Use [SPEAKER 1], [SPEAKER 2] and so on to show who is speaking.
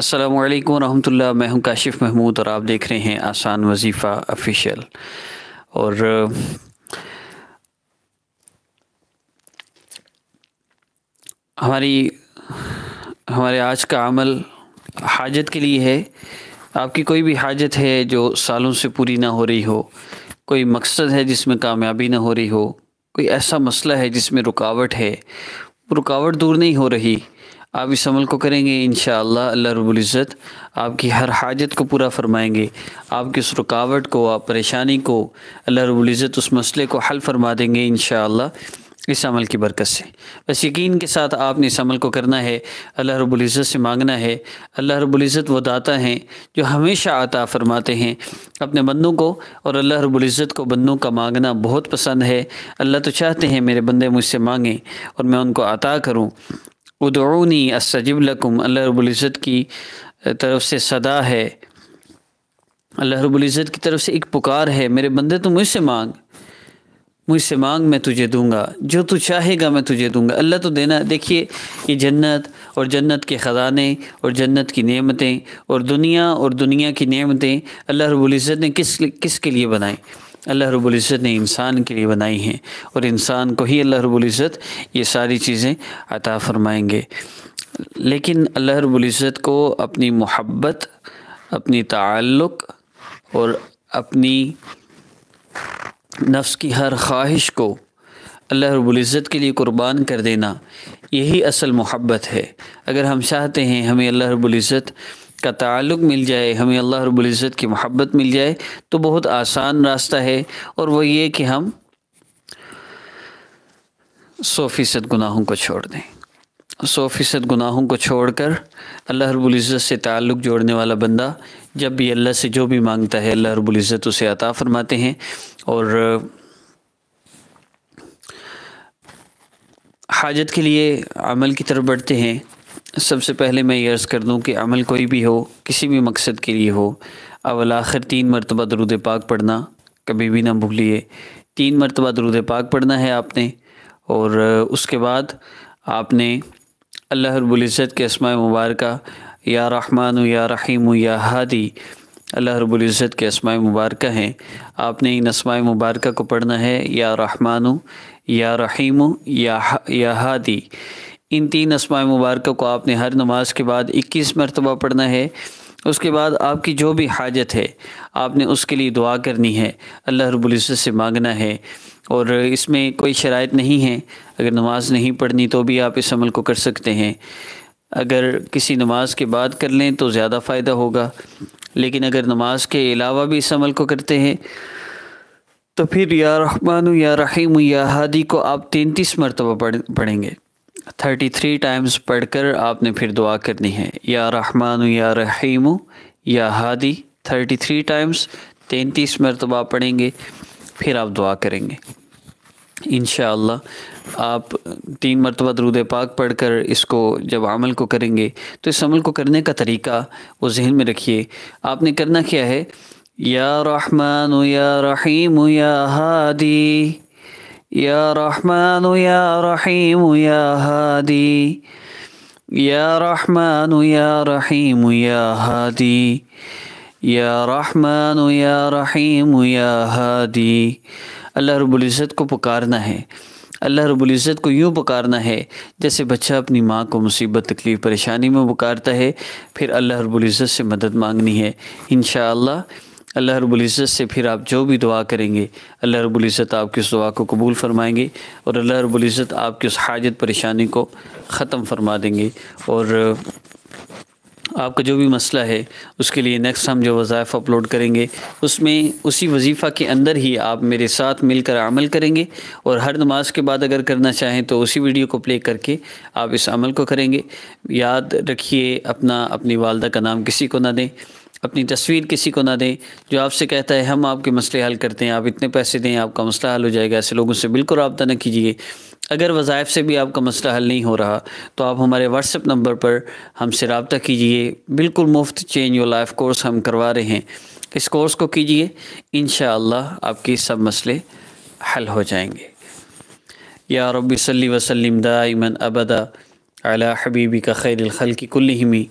[SPEAKER 1] अस्सलाम वालेकुम मैं हूं काशिफ महमूद और आप देख रहे हैं आसान वजीफ़ा ऑफिशियल और हमारी हमारे आज का अमल हाजत के लिए है आपकी कोई भी हाजत है जो सालों से पूरी ना हो रही हो कोई मकसद है जिसमें कामयाबी ना हो रही हो कोई ऐसा मसला है जिसमें रुकावट है रुकावट दूर नहीं हो रही आप इस अमल को करेंगे इन अल्लाह रबुल्ज़त आपकी हर हाजत को पूरा फरमाएंगे आपकी उस रुकावट को आप परेशानी को अल्लाह रबुल्ज़त उस मसले को हल फरमा देंगे इन इस अमल की बरकत से बस यकीन के साथ आपने इस अमल को करना है अल्लाह रबुल्ज़त से मांगना है अल्लाह रबुल्ज़त वो दाता हैं जो हमेशा आता फरमाते हैं अपने बंदों को और अल्लाह रबुल्ज़त को बंदों का मांगना बहुत पसंद है अल्लाह तो चाहते हैं मेरे बंदे मुझसे मांगें और मैं उनको अता करूँ उदरूनी असजब लकुम अल्लाह रबुल्ज़त की तरफ से सदा है अल्लाह रबुल्ज़त की तरफ से एक पुकार है मेरे बंदे तो मुझसे मांग मुझसे मांग मैं तुझे दूंगा जो तू चाहेगा मैं तुझे दूंगा अल्लाह तो देना देखिए ये जन्नत और जन्नत के ख़जाने और जन्नत की नेमतें और दुनिया और दुनिया की नेमतें अल्लाह रबुल्ज़त ने किस किस के लिए बनाई अल्लाह रब्ज़त ने इंसान के लिए बनाई हैं और इंसान को ही अल्लाह रब्ज़त ये सारी चीज़ें अता फ़रमाएंगे लेकिन अल्लाह रब्ज़त को अपनी मोहब्बत अपनी ताल्लुक़ और अपनी नफ्स की हर ख्वाहिश को अल्लाह रब्ज़त के लिए कुर्बान कर देना यही असल मोहब्बत है अगर हम चाहते हैं हमें अल्लाह रब्ज़त का ताल्लुक मिल जाए हमें अल्लाह रब्ज़त की मोहब्बत मिल जाए तो बहुत आसान रास्ता है और वो ये कि हम सौ फ़ीसद गुनाहों को छोड़ दें सौ फ़ीसद गुनाहों को छोड़ कर अल्लाह रब्ज़त से ताल्लुक़ जोड़ने वाला बंदा जब भी अल्लाह से जो भी मांगता है अल्लाह इज़्ज़त उसे अता फ़रमाते हैं और हाजत के लिए अमल की तरफ बढ़ते हैं सबसे पहले मैं ये अर्ज़ कर दूँ कि अमल कोई भी हो किसी भी मकसद के लिए हो अवल आखिर तीन मरतबा दरुद पाक पढ़ना कभी भी ना भूलिए तीन मरतबा दरुद पाक पढ़ना है आपने और उसके बाद आपने अल्लाह रबुल्ज़त के आसमाय मुबारक या रहमान या रहीम या हादी अल्लाह रबुल्ज़त के असमाय मुबारक हैं आपने इन असमाय मुबारक को पढ़ना है या रहमान या रहीम या या हादी इन तीन असमाय मुबारक को आपने हर नमाज के बाद इक्कीस मरतबा पढ़ना है उसके बाद आपकी जो भी हाजत है आपने उसके लिए दुआ करनी है अल्लाह रबुल्ज़त से मांगना है और इसमें कोई शरात नहीं है अगर नमाज़ नहीं पढ़नी तो भी आप इस अमल को कर सकते हैं अगर किसी नमाज के बाद कर लें तो ज़्यादा फ़ायदा होगा लेकिन अगर नमाज के अलावा भी इस अमल को करते हैं तो फिर या रहमान या रहीम या हादी को आप तैंतीस मरतबा पढ़ पढ़ेंगे थर्टी थ्री टाइम्स पढ़कर आपने फिर दुआ करनी है या रहमान या रहीम या हादी थर्टी थ्री टाइम्स तैंतीस मरतबा पढ़ेंगे फिर आप दुआ करेंगे इन आप तीन मरतबा दरूद पाक पढ़ कर इसको जब अमल को करेंगे तो इस अमल को करने का तरीका वो जहन में रखिए आपने करना क्या है या रहमान या रहीम या हादी يا رحمن يا رحيم يا هادي يا رحمن يا رحيم يا هادي या रहमान या रहीम या हादी अल्लाह रबुल्ज़त को पुकारना है अल्लाह रबुल्ज़त को यूँ पुकारना है जैसे बच्चा अपनी माँ को मुसीबत तकलीफ़ परेशानी में पुकारता है फिर अल्लाह रबुल्ज़त से मदद मांगनी है इन अल्लाह रबुल्ज़त से फिर आप जो भी दुआ करेंगे अल्लाह रबुल्ज़त आपकी उस दुआ को कबूल फ़रमाएंगे और अल्लाह रबुल्ज़त आपकी उस हाजत परेशानी को ख़त्म फरमा देंगे और आपका जो भी मसला है उसके लिए नेक्स्ट हम जो वज़ाइफ़ अपलोड करेंगे उसमें उसी वजीफ़ा के अंदर ही आप मेरे साथ मिलकर अमल करेंगे और हर नमाज के बाद अगर करना चाहें तो उसी वीडियो को प्ले करके आप इस अमल को करेंगे याद रखिए अपना अपनी वालदा का नाम किसी को ना दें अपनी तस्वीर किसी को ना दें जो आपसे कहता है हम आपके मसले हल करते हैं आप इतने पैसे दें आपका मसला हल हो जाएगा ऐसे लोगों से बिल्कुल रबता न कीजिए अगर वज़ाइफ से भी आपका मसला हल नहीं हो रहा तो आप हमारे व्हाट्सएप नंबर पर हमसे रबता कीजिए बिल्कुल मुफ्त चेंज योर लाइफ कोर्स हम करवा रहे हैं इस कोर्स को कीजिए इन आपके सब मसले हल हो जाएंगे या रबी सली वसलम दाइमन अबदा अला हबीबी का खैर खल की हिमी